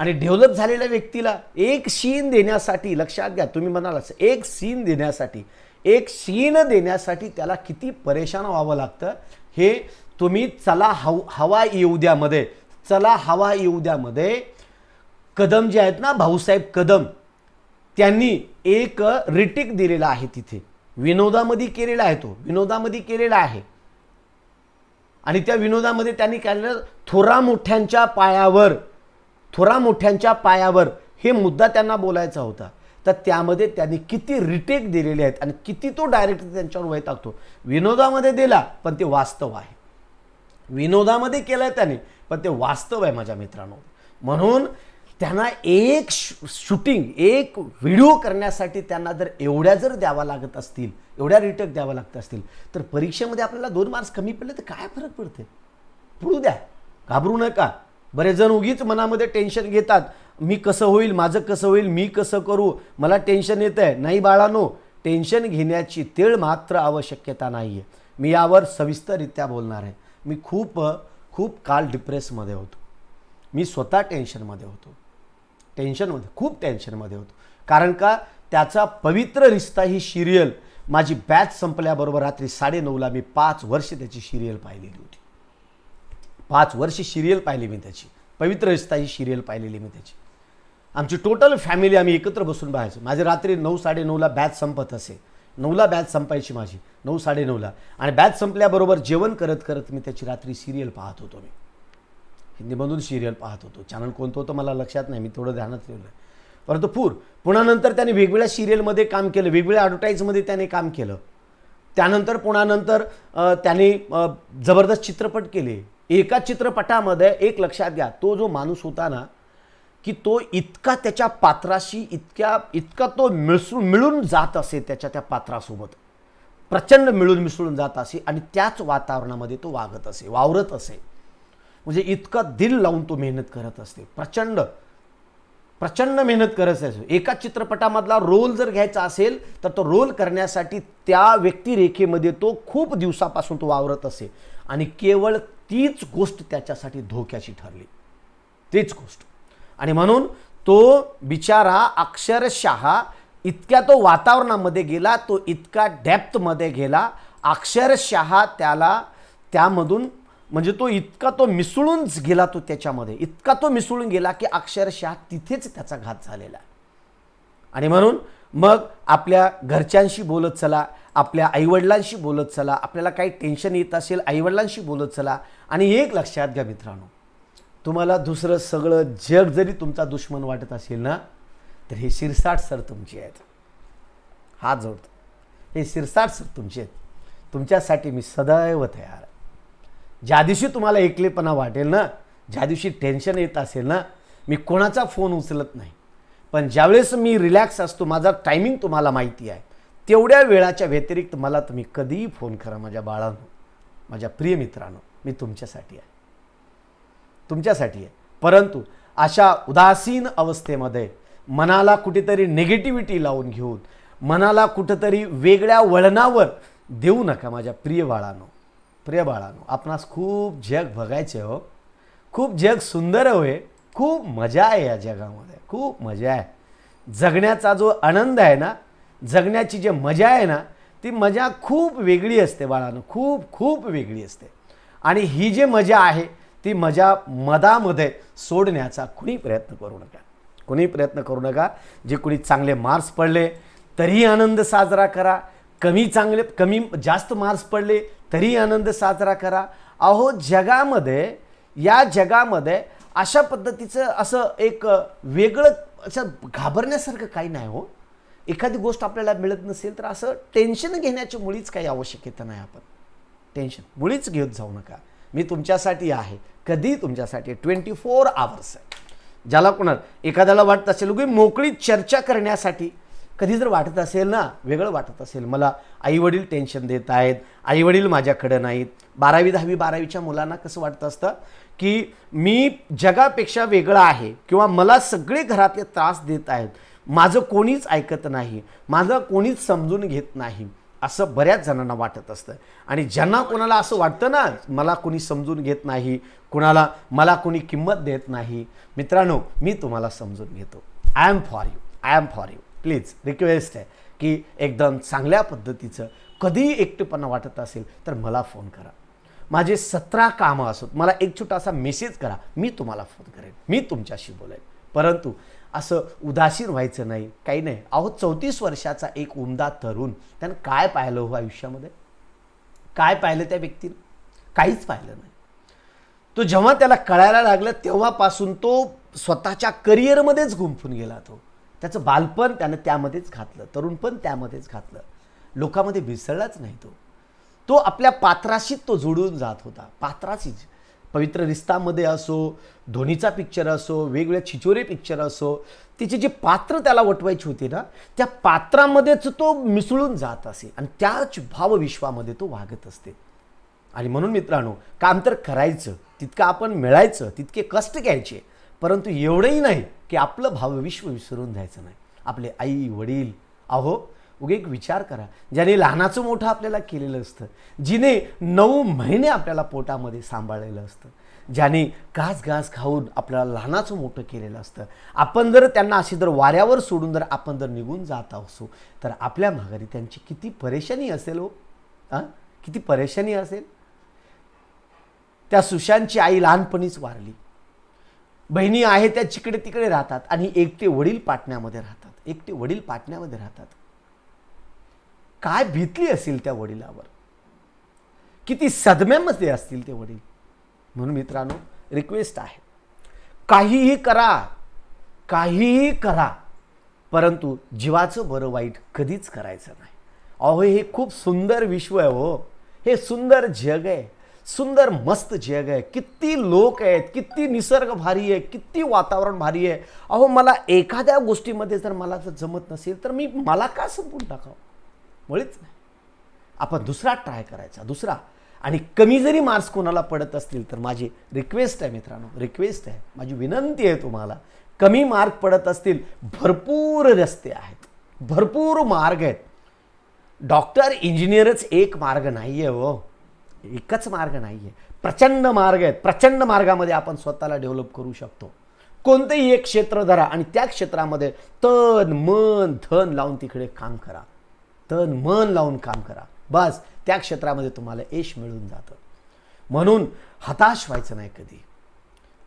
आणि डेव्हलप झालेल्या व्यक्तीला एक शीन देण्यासाठी लक्षात घ्या तुम्ही म्हणाल एक सीन देण्यासाठी एक शीन देण्यासाठी त्याला किती परेशान व्हावं लागतं हे तुम्ही चला हव हवा येऊ द्यामध्ये चला हवा येऊ द्यामध्ये कदम जे आहेत ना भाऊसाहेब कदम त्यांनी एक रिटिक दिलेला आहे तिथे विनोदामध्ये केलेला आहे तो विनोदामध्ये केलेला आहे आणि त्या विनोदामध्ये त्यांनी केलेलं थोरा मोठ्यांच्या पायावर थोरा मोठ्यांच्या पायावर हे मुद्दा त्यांना बोलायचा होता तर त्यामध्ये त्यांनी किती रिटेक दिलेले आहेत आणि किती तो डायरेक्ट त्यांच्यावर वय टाकतो विनोदामध्ये दिला पण ते वास्तव आहे विनोदामध्ये केलं आहे त्याने पण ते वास्तव आहे माझ्या मित्रांनो म्हणून त्यांना एक शूटिंग एक व्हिडिओ करण्यासाठी त्यांना जर एवढ्या जर द्यावा लागत असतील एवढ्या रिटेक द्यावा लागत असतील तर परीक्षेमध्ये आपल्याला दोन मार्क्स कमी पडले तर काय फरक पडते पुढू द्या घाबरू नका बरेच जण उगीच मनामध्ये टेन्शन घेतात मी कसं होईल माझं कसं होईल मी कसं करू मला टेन्शन येत आहे नाही बाळानो टेन्शन घेण्याची तेळ मात्र आवश्यकता नाही आहे मी यावर सविस्तररित्या बोलणार आहे मी खूप खूप काल डिप्रेसमध्ये होतो मी स्वतः टेन्शनमध्ये होतो टेन्शनमध्ये खूप टेन्शनमध्ये होतो कारण का त्याचा पवित्र रिश्ता ही शिरियल माझी बॅच संपल्याबरोबर रात्री साडेनऊला मी पाच वर्ष त्याची सिरियल पाहिलेली होती पाच वर्ष सिरियल पाहिली मी त्याची पवित्र रिश्ता ही सिरियल पाहिलेली मी त्याची आमची टोटल फॅमिली आम्ही एकत्र बसून पाहायचो माझे रात्री नऊ साडेनऊला बॅच संपत असे नऊला बॅच संपायची माझी नऊ साडेनऊला आणि बॅच संपल्याबरोबर जेवण करत करत मी त्याची रात्री सिरियल पाहत होतो मी हिंदीमधून सिरियल पाहत होतो चॅनल कोणतं होतं मला लक्षात नाही मी थोडं ध्यानात ठेवलं परंतु पूर पुन्हा नंतर त्याने वेगवेगळ्या सिरियलमध्ये काम केलं वेगवेगळ्या ॲडव्हर्टाईजमध्ये त्याने काम केलं त्यानंतर पुन्हा नंतर त्याने जबरदस्त चित्रपट केले एका चित्रपटामध्ये एक लक्षात घ्या तो जो माणूस होता ना की तो इतका त्याच्या पात्राशी इतक्या इतका तो मिसळून मिळून जात असे त्याच्या त्या पात्रासोबत प्रचंड मिळून मिसळून जात असे आणि त्याच वातावरणामध्ये तो वागत असे वावरत असे म्हणजे इतकं दिल लावून तो मेहनत करत असते प्रचंड प्रचंड मेहनत करत असे एका चित्रपटामधला रोल जर घ्यायचा असेल तर तो रोल करण्यासाठी त्या व्यक्तिरेखेमध्ये तो खूप दिवसापासून तो वावरत असे आणि केवळ तीच गोष्ट त्याच्यासाठी धोक्याची ठरली तीच गोष्ट आणि म्हणून तो बिचारा अक्षरशः इतक्या तो वातावरणामध्ये गेला तो इतका डेप्थमध्ये गेला अक्षरशः त्याला त्यामधून म्हणजे तो इतका तो मिसळूनच गेला तो त्याच्यामध्ये इतका तो मिसळून गेला की अक्षरशः तिथेच त्याचा घात झालेला आणि म्हणून मग आपल्या घरच्यांशी बोलत चला आपल्या आईवडिलांशी बोलत चला आपल्याला काही टेन्शन येत असेल आईवडिलांशी बोलत चला आणि एक लक्षात घ्या मित्रांनो तुम्हाला दुसरं सगळं जग जरी तुमचा दुश्मन वाटत असेल ना तर हे शिरसाट सर तुमचे आहेत हा जोडतो हे शिरसाट सर तुमचे आहेत तुमच्यासाठी मी सदैव तयार ज्या दिवशी तुम्हाला एकलेपणा वाटेल ना ज्या दिवशी टेन्शन येत असेल ना मी कोणाचा फोन उचलत नाही पण ज्यावेळेस मी रिलॅक्स असतो माझा टायमिंग तुम्हाला माहिती आहे तेवढ्या वेळाच्या व्यतिरिक्त मला तुम्ही कधीही फोन करा माझ्या बाळांनो माझ्या प्रिय मित्रांनो मी तुमच्यासाठी आहे तुमच्यासाठी आहे परंतु अशा उदासीन अवस्थेमध्ये मनाला कुठेतरी निगेटिव्हिटी लावून घेऊन मनाला कुठंतरी वेगळ्या वळणावर देऊ नका माझ्या प्रिय बाळानो प्रिय बाळानो आपणास खूप जग बघायचे हो खूप जग सुंदर होय खूप मजा आहे या जगामध्ये खूप मजा आहे जगण्याचा जो आनंद आहे ना जगण्याची जी मजा आहे ना ती मजा खूप वेगळी असते बाळानं खूप खूप वेगळी असते आणि ही जी मजा आहे ती मजा मधामध्ये सोडण्याचा कुणी प्रयत्न करू नका कुणी प्रयत्न करू नका जे कुणी चांगले मार्क्स पडले तरीही आनंद साजरा करा कमी चांगले कमी जास्त मार्क्स पडले तरी आनंद साजरा करा अहो जगामध्ये या जगामध्ये अशा पद्धतीचं असं एक वेगळं असं घाबरण्यासारखं काही नाही हो एखादी गोष्ट आपल्याला मिळत नसेल तर असं टेन्शन घेण्याची मुळीच काही आवश्यकता नाही आपण टेन्शन मुळीच घेत जाऊ नका मी तुमच्यासाठी आहे कधी तुमच्यासाठी ट्वेंटी फोर आवर्स आहे ज्याला कोणा एखाद्याला वाटत असेल की मोकळी चर्चा करण्यासाठी कधी जर वाटत असेल ना वेगळं वाटत असेल मला आईवडील टेन्शन देत आहेत आईवडील माझ्याकडं नाहीत बारावी दहावी बारावीच्या मुलांना कसं वाटत असतं की मी जगापेक्षा वेगळा आहे किंवा मला सगळे घरातले त्रास देत आहेत माझं कोणीच ऐकत नाही माझं कोणीच समजून घेत नाही असं बऱ्याच जणांना वाटत असतं आणि ज्यांना कोणाला असं वाटतं ना मला कोणी समजून घेत नाही कोणाला मला कोणी किंमत देत नाही मित्रांनो मी तुम्हाला समजून घेतो I am for you I am for you please request आहे की एकदम चांगल्या पद्धतीचं कधी एकटेपणा वाटत असेल तर मला फोन करा माझे सतरा कामं असोत मला एक छोटासा मेसेज करा मी तुम्हाला फोन करेन मी तुमच्याशी बोलेन परंतु असं उदासीन व्हायचं नाही काही नाही अहो चौतीस वर्षाचा एक उमदा तरुण त्यानं काय पाहिलं हो आयुष्यामध्ये काय पाहिलं त्या व्यक्तीनं काहीच पाहिलं नाही तो जेव्हा त्याला कळायला लागलं तेव्हापासून तो स्वतःच्या करिअरमध्येच गुंफून गेला तो त्याचं बालपण त्यानं त्यामध्येच घातलं तरुणपण त्यामध्येच घातलं लोकांमध्ये मिसळलाच नाही तो तो आपल्या पात्राशीच तो जोडून जात होता पात्राशीच पवित्र रिस्तामध्ये असो धोनीचा पिक्चर असो वेगवेगळ्या छिचोरे पिक्चर असो तिचे जे पात्र त्याला वटवायची होती ना त्या पात्रामध्येच तो मिसळून जात असे आणि त्याच भावविश्वामध्ये तो वागत असते आणि म्हणून मित्रांनो काम तर करायचं तितकं आपण मिळायचं तितके कष्ट घ्यायचे परंतु एवढंही नाही की आपलं भावविश्व विसरून जायचं नाही आपले आई वडील अहो उगे एक विचार करा ज्याने लहानाचं मोठं आपल्याला केलेलं असतं जिने नऊ महिने आपल्याला पोटामध्ये सांभाळलेलं असतं ज्याने घास घास खाऊन आपल्याला लहानाचं मोठं केलेलं असतं आपण जर त्यांना अशी जर वाऱ्यावर सोडून जर आपण जर निघून जात असू तर आपल्या माघारी त्यांची किती परेशानी असेल हो किती परेशानी असेल त्या सुशांतची आई लहानपणीच वारली बहिणी आहे त्या जिकडे तिकडे राहतात आणि एकटे वडील पाटण्यामध्ये राहतात एकटे वडील पाटण्यामध्ये राहतात काय भीतली असेल त्या वडिलावर किती सदम्यामध्ये असतील ते वडील म्हणून मित्रांनो रिक्वेस्ट आहे काहीही करा काहीही करा परंतु जीवाचं बरं वाईट कधीच करायचं नाही अहो हे खूप सुंदर विश्व आहे हो हे सुंदर जग आहे सुंदर मस्त जग आहे किती लोक आहेत किती निसर्ग भारी आहे किती वातावरण भारी आहे अहो मला एखाद्या गोष्टीमध्ये जर मला जर जमत नसेल तर मी मला का संपून टाकावं मुळेच आपण दुसरा ट्राय करायचा दुसरा आणि कमी जरी मार्क्स कोणाला पडत असतील तर माझी रिक्वेस्ट आहे मित्रांनो रिक्वेस्ट आहे माझी विनंती आहे तुम्हाला कमी मार्क पडत असतील भरपूर रस्ते आहेत भरपूर मार्ग आहेत डॉक्टर इंजिनियरच एक मार्ग नाही आहे हो एकच मार्ग नाही आहे प्रचंड मार्ग आहेत प्रचंड मार्गामध्ये आपण स्वतःला डेव्हलप करू शकतो कोणतंही एक क्षेत्र धरा आणि त्या क्षेत्रामध्ये तन मन धन लावून तिकडे काम करा तन मन लावून काम करा बस त्या क्षेत्रामध्ये तुम्हाला यश मिळून जातं म्हणून हताश व्हायचं नाही कधी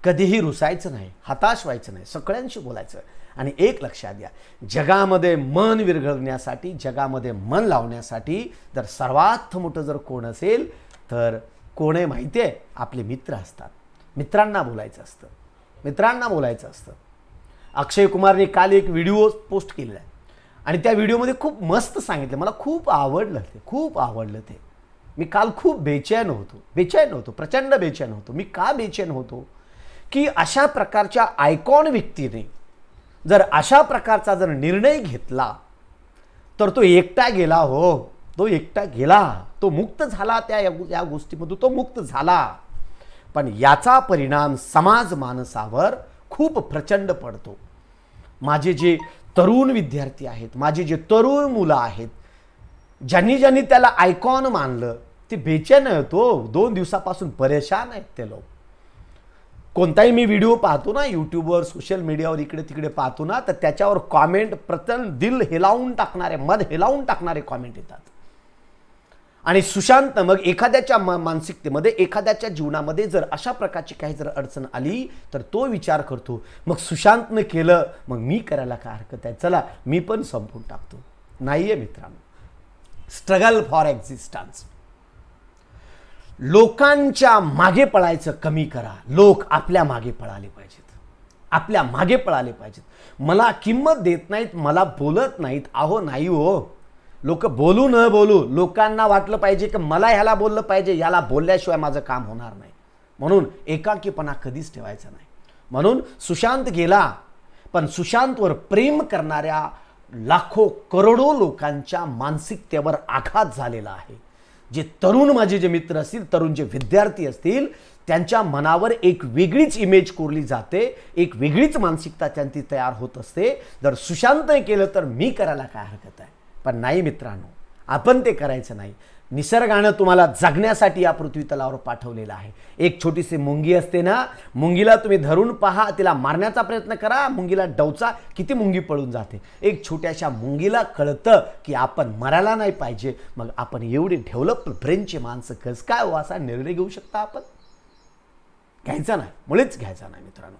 कधीही रुसायचं नाही हताश व्हायचं नाही सगळ्यांशी बोलायचं आणि एक लक्षात घ्या जगामध्ये मन विरघळण्यासाठी जगामध्ये मन लावण्यासाठी जर सर्वात मोठं जर कोण असेल तर कोणे माहिती आहे आपले मित्र असतात मित्रांना बोलायचं असतं मित्रांना बोलायचं असतं अक्षय कुमारने काल एक व्हिडिओ पोस्ट केलेला आहे आणि त्या व्हिडिओमध्ये खूप मस्त सांगितलं मला खूप आवडलं ते खूप आवडलं ते मी काल खूप बेचैन होतो बेचैन होतो प्रचंड बेचैन होतो मी का बेचैन होतो की अशा प्रकारच्या आयकॉन व्यक्तीने जर अशा प्रकारचा जर निर्णय घेतला तर तो एकटा गेला हो तो एकटा गेला तो मुक्त झाला त्या या गोष्टीमधून तो मुक्त झाला पण याचा परिणाम समाज मानसावर खूप प्रचंड पडतो माझे जे तरुण विद्यार्थी आहेत माझे जे तरुण मुलं आहेत ज्यांनी ज्यांनी त्याला आयकॉन मानलं ते बेचैन आहेत तो हो. दोन दिवसापासून परेशान आहेत ते लोक कोणताही मी व्हिडिओ पाहतो ना यूट्यूबवर सोशल मीडियावर इकडे तिकडे पाहतो ना तर त्याच्यावर कॉमेंट प्रतन दिल हेलावून टाकणारे मध हेलावून टाकणारे कॉमेंट येतात आणि सुशांत मग एखाद्याच्या मा मानसिकतेमध्ये एखाद्याच्या जीवनामध्ये जर अशा प्रकारची काही जर अडचण आली तर तो विचार करतो मग सुशांतनं केलं मग मी करायला काय हरकत आहे चला मी पण संपून टाकतो नाही आहे मित्रांनो स्ट्रगल फॉर एक्झिस्टन्स लोकांच्या मागे पळायचं कमी करा लोक आपल्या मागे पळाले पाहिजेत आपल्या मागे पळाले पाहिजेत मला किंमत देत नाहीत मला बोलत नाहीत आहो नाही हो लोक बोलू न बोलू लोकांना वाटलं पाहिजे की मला ह्याला बोललं पाहिजे याला बोलल्याशिवाय माझं काम होणार नाही म्हणून एकाकीपणा कधीच ठेवायचा नाही म्हणून सुशांत गेला पण सुशांतवर प्रेम करणाऱ्या लाखो करोडो लोकांच्या मानसिकतेवर आघात झालेला आहे जे तरुण माझे जे मित्र असतील तरुण जे विद्यार्थी असतील त्यांच्या मनावर एक वेगळीच इमेज कोरली जाते एक वेगळीच मानसिकता त्यांची तयार होत असते जर सुशांतने केलं तर मी करायला काय हरकत आहे पण नाही मित्रांनो आपण ते करायचं नाही निसर्गानं तुम्हाला जगण्यासाठी या पृथ्वी तलावर पाठवलेलं आहे एक छोटीशी मुंगी असते ना मुंगीला तुम्ही धरून पहा तिला मारण्याचा प्रयत्न करा मुंगीला डवचा किती मुंगी पळून जाते एक छोट्याशा मुंगीला कळतं की आपण मरायला नाही पाहिजे मग आपण एवढी डेव्हलप ब्रेनचे माणसं कस काय हो असा निर्णय घेऊ शकता आपण घ्यायचा नाही मुळेच घ्यायचा नाही मित्रांनो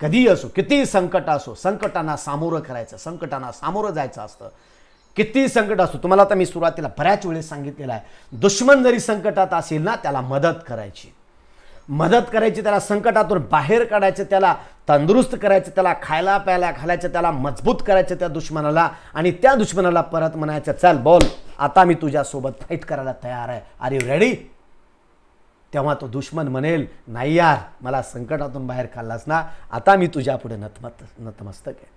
कधीही असो कितीही संकट असो संकटांना सामोरं करायचं संकटांना सामोरं जायचं असतं कितीही संकट असो तुम्हाला आता मी सुरुवातीला बऱ्याच वेळेस सांगितलेलं आहे दुश्मन जरी संकटात असेल ना त्याला मदत करायची मदत करायची त्याला संकटातून बाहेर काढायचं त्याला तंदुरुस्त करायचं त्याला खायला प्यायला घालायचं त्याला मजबूत करायचं त्या दुश्मनाला आणि त्या दुश्मनाला परत म्हणायचं चल बोल आता मी तुझ्यासोबत फाईट करायला तयार आहे आर यू रेडी तेव्हा तो दुश्मन म्हणेल नाही यार मला संकटातून बाहेर काढलास ना आता मी तुझ्या पुढे नतमत नतमस्तक आहे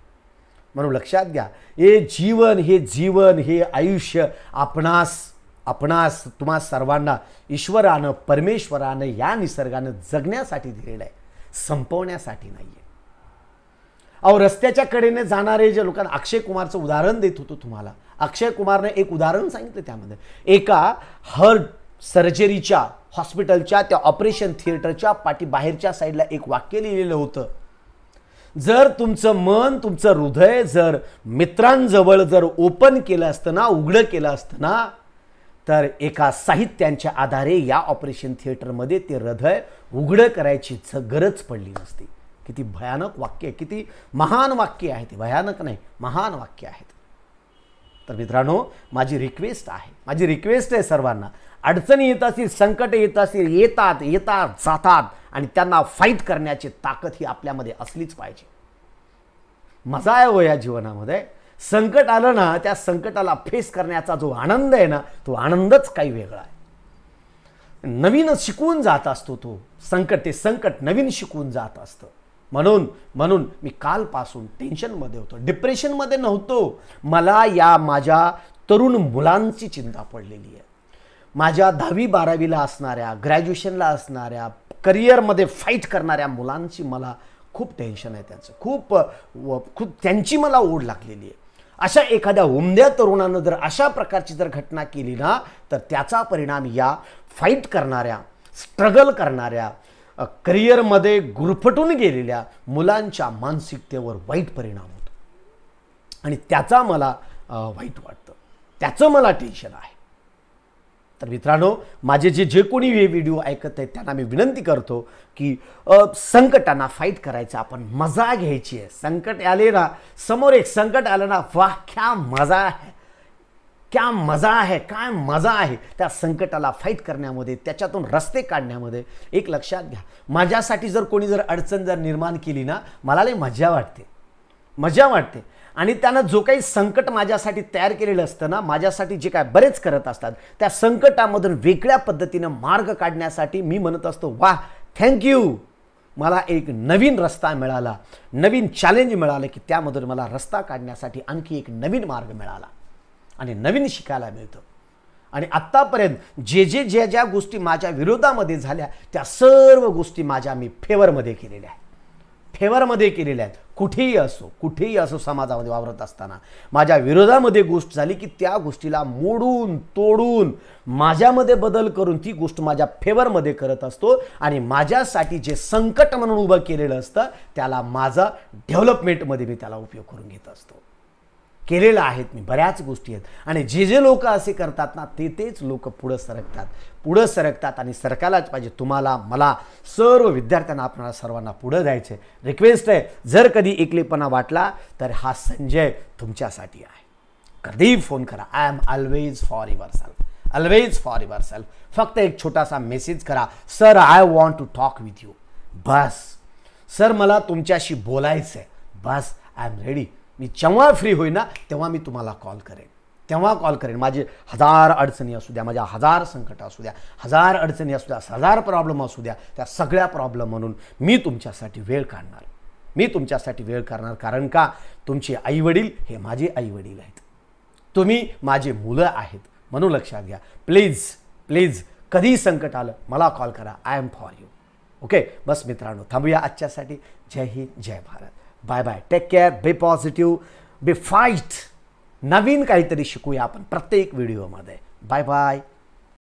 म्हणून लक्षात घ्या हे जीवन हे जीवन हे आयुष्य आपणास आपणास तुम्हा सर्वांना ईश्वरानं परमेश्वरानं या निसर्गानं जगण्यासाठी दिलेलं आहे संपवण्यासाठी नाही आहे अहो रस्त्याच्या कडेने जाणारे जे लोकांना अक्षय कुमारचं उदाहरण देत होतो तुम्हाला अक्षय कुमारने एक उदाहरण सांगितलं त्यामध्ये एका हर्ट सर्जरीच्या हॉस्पिटलच्या त्या ऑपरेशन थिएटरच्या पाठी बाहेरच्या साईडला एक वाक्य लिहिलेलं होतं जर तुमचं मन तुमचं हृदय जर मित्रांजवळ जर ओपन केलं असतं ना उघडं केलं असतं ना तर एका साहित्यांच्या आधारे या ऑपरेशन थिएटरमध्ये ते हृदय उघडं करायची गरज पडली नसती किती भयानक वाक्य किती महान वाक्य आहे ते भयानक नाही महान वाक्य आहेत तर मित्रांनो माझी रिक्वेस्ट आहे माझी रिक्वेस्ट आहे सर्वांना अडचणी येत असतील संकट येत असतील येतात येतात जातात आणि त्यांना फाईट करण्याची ताकद ही आपल्यामध्ये असलीच पाहिजे मजा आहे हो या जीवनामध्ये संकट आलं ना त्या संकटाला फेस करण्याचा जो आनंद आहे ना तो आनंदच काही वेगळा आहे नवीन शिकवून जात असतो तो संकट ते संकट नवीन शिकवून जात असतं म्हणून म्हणून मी कालपासून टेन्शनमध्ये होतो डिप्रेशनमध्ये नव्हतो मला या माझ्या तरुण मुलांची चिंता पडलेली आहे माझ्या दहावी बारावीला असणाऱ्या ग्रॅज्युएशनला असणाऱ्या करिअरमध्ये फाईट करणाऱ्या मुलांची मला खूप टेन्शन आहे त्यांचं खूप खूप त्यांची मला ओढ लागलेली आहे अशा एखाद्या उमद्या तरुणानं जर अशा प्रकारची जर घटना केली ना तर त्याचा परिणाम या फाईट करणाऱ्या स्ट्रगल करणाऱ्या करिअरमध्ये गुरफटून गेलेल्या मुलांच्या मानसिकतेवर वाईट परिणाम होतो आणि त्याचा मला वाईट वाटतं त्याचं मला टेन्शन आहे तर मित्रांनो माझे जे जे कोणी हे व्हिडिओ ऐकत आहेत त्यांना मी विनंती करतो की संकटांना फाईट करायचं आपण मजा घ्यायची आहे संकट आले ना समोर एक संकट आलं ना वा क्या मजा आहे क्या मजा आहे काय मजा आहे त्या संकटाला फाईट करण्यामध्ये त्याच्यातून रस्ते काढण्यामध्ये एक लक्षात घ्या माझ्यासाठी जर कोणी जर अडचण जर निर्माण केली ना मला लय मजा वाटते मजा वाटते आणि त्यानं जो काही संकट माझ्यासाठी तयार केलेलं असतं ना माझ्यासाठी जे काय बरेच करत असतात त्या संकटामधून वेगळ्या पद्धतीनं मार्ग काढण्यासाठी मी म्हणत असतो वा थँक्यू मला एक नवीन रस्ता मिळाला नवीन चॅलेंज मिळालं की त्यामधून मला रस्ता काढण्यासाठी आणखी एक नवीन मार्ग मिळाला आणि नवीन शिकायला मिळतं आणि आत्तापर्यंत जे जे ज्या ज्या गोष्टी माझ्या विरोधामध्ये झाल्या त्या सर्व गोष्टी माझ्या मी फेवरमध्ये केलेल्या आहेत फेवरमध्ये केलेल्या आहेत कुठेही असो कुठेही असो समाजामध्ये वावरत असताना माझ्या विरोधामध्ये गोष्ट झाली की त्या गोष्टीला मोडून तोडून माझ्यामध्ये बदल करून ती गोष्ट माझ्या फेवरमध्ये करत असतो आणि माझ्यासाठी जे संकट म्हणून उभं केलेलं असतं त्याला माझा डेव्हलपमेंटमध्ये मी त्याला उपयोग करून घेत असतो केलेलं आहेत मी बऱ्याच गोष्टी आहेत आणि जे जे लोक असे करतात ना ते तेच लोक पुढं सरकतात पुढं सरकतात आणि सरकायलाच पाहिजे तुम्हाला मला सर्व विद्यार्थ्यांना आपणाला सर्वांना पुढं द्यायचं आहे रिक्वेस्ट आहे जर कधी एकलेपणा वाटला तर हा संजय तुमच्यासाठी आहे कधीही फोन करा I am always for yourself always for yourself फक्त एक छोटासा मेसेज करा sir I want to talk with you बस सर मला तुमच्याशी बोलायचं आहे बस आय एम रेडी मी जेव्हा फ्री होईन ना तेव्हा मी तुम्हाला कॉल करेन तेव्हा कॉल करेन माझे हजार अडचणी असू द्या माझ्या हजार संकट असू द्या हजार अडचणी असू द्या हजार प्रॉब्लेम असू द्या त्या सगळ्या प्रॉब्लेम म्हणून मी तुमच्यासाठी वेळ काढणार मी तुमच्यासाठी वेळ करणार कारण का तुमचे आईवडील हे माझे आईवडील आहेत तुम्ही माझे मुलं आहेत म्हणून लक्षात घ्या प्लीज प्लीज कधी संकट आलं मला कॉल करा I am for you okay बस मित्रांनो थांबूया आजच्यासाठी Jai Hind Jai Bharat bye bye take care be positive be fight नवीन काहीतरी शिकूया आपण प्रत्येक व्हिडिओमध्ये बाय बाय